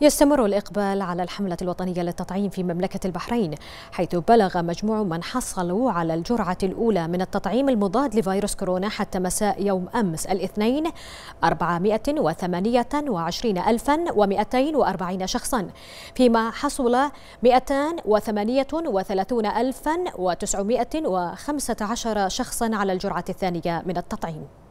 يستمر الإقبال على الحملة الوطنية للتطعيم في مملكة البحرين حيث بلغ مجموع من حصلوا على الجرعة الأولى من التطعيم المضاد لفيروس كورونا حتى مساء يوم أمس الاثنين 428240 شخصا فيما حصل 238915 شخصا على الجرعة الثانية من التطعيم